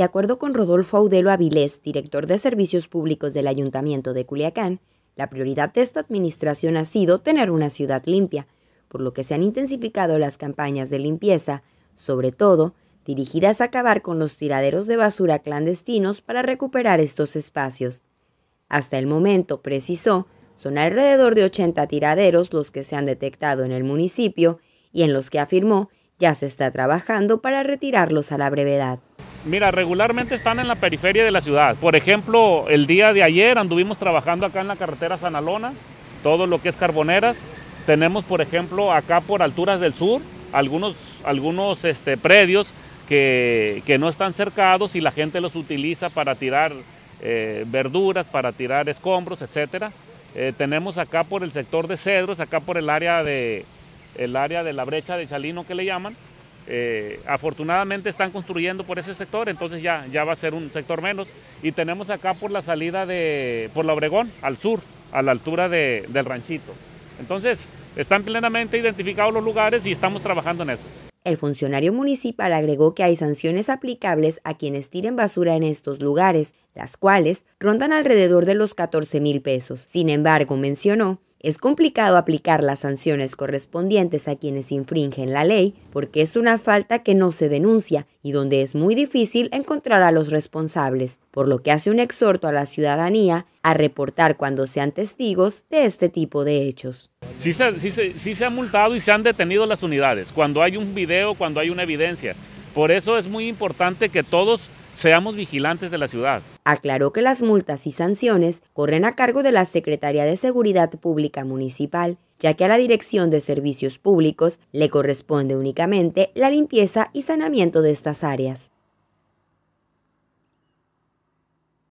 De acuerdo con Rodolfo Audelo Avilés, director de Servicios Públicos del Ayuntamiento de Culiacán, la prioridad de esta administración ha sido tener una ciudad limpia, por lo que se han intensificado las campañas de limpieza, sobre todo dirigidas a acabar con los tiraderos de basura clandestinos para recuperar estos espacios. Hasta el momento, precisó, son alrededor de 80 tiraderos los que se han detectado en el municipio y en los que afirmó ya se está trabajando para retirarlos a la brevedad. Mira, regularmente están en la periferia de la ciudad. Por ejemplo, el día de ayer anduvimos trabajando acá en la carretera Sanalona, todo lo que es carboneras. Tenemos, por ejemplo, acá por alturas del sur, algunos, algunos este, predios que, no están cercados y la gente los utiliza para tirar eh, verduras, para tirar escombros, etc. Eh, tenemos acá por el sector de Cedros, acá por el área de, el área de la brecha de Chalino que le llaman, eh, afortunadamente están construyendo por ese sector, entonces ya, ya va a ser un sector menos. Y tenemos acá por la salida de, por la Obregón, al sur, a la altura del ranchito. Entonces, están plenamente identificados los lugares y estamos trabajando en eso. El funcionario municipal agregó que hay sanciones aplicables a quienes tiren basura en estos lugares, las cuales rondan alrededor de los 14 mil pesos. Sin embargo, mencionó es complicado aplicar las sanciones correspondientes a quienes infringen la ley porque es una falta que no se denuncia y donde es muy difícil encontrar a los responsables, por lo que hace un exhorto a la ciudadanía a reportar cuando sean testigos de este tipo de hechos. Sí se, han multado y se han detenido las unidades, cuando hay un video, cuando hay una evidencia. Por eso es muy importante que todos Seamos vigilantes de la ciudad. Aclaró que las multas y sanciones corren a cargo de la Secretaría de Seguridad Pública Municipal, ya que a la Dirección de Servicios Públicos le corresponde únicamente la limpieza y sanamiento de estas áreas.